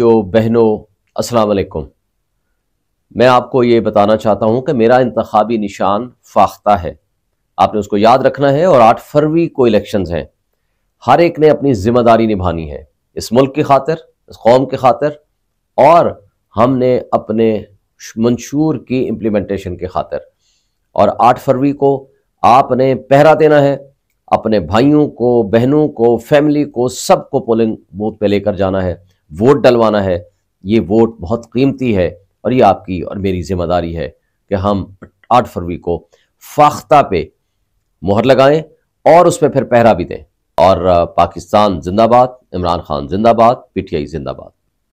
भाइयों बहनों अस्सलाम वालेकुम मैं आपको ये बताना चाहता हूँ कि मेरा इंतबी निशान फाख्ता है आपने उसको याद रखना है और आठ फरवरी को इलेक्शन हैं हर एक ने अपनी जिम्मेदारी निभानी है इस मुल्क की खातिर इस कौम की खातिर और हमने अपने मंशूर की इम्प्लीमेंटेशन की खातिर और आठ फरवरी को आपने पहरा देना है अपने भाइयों को बहनों को फैमिली को सबको पोलिंग बूथ पे लेकर जाना है वोट डलवाना है ये वोट बहुत कीमती है और ये आपकी और मेरी जिम्मेदारी है कि हम आठ फरवरी को फाख्ता पे मोहर लगाएं और उस पर फिर पहरा भी दें और पाकिस्तान जिंदाबाद इमरान खान जिंदाबाद पीटीआई जिंदाबाद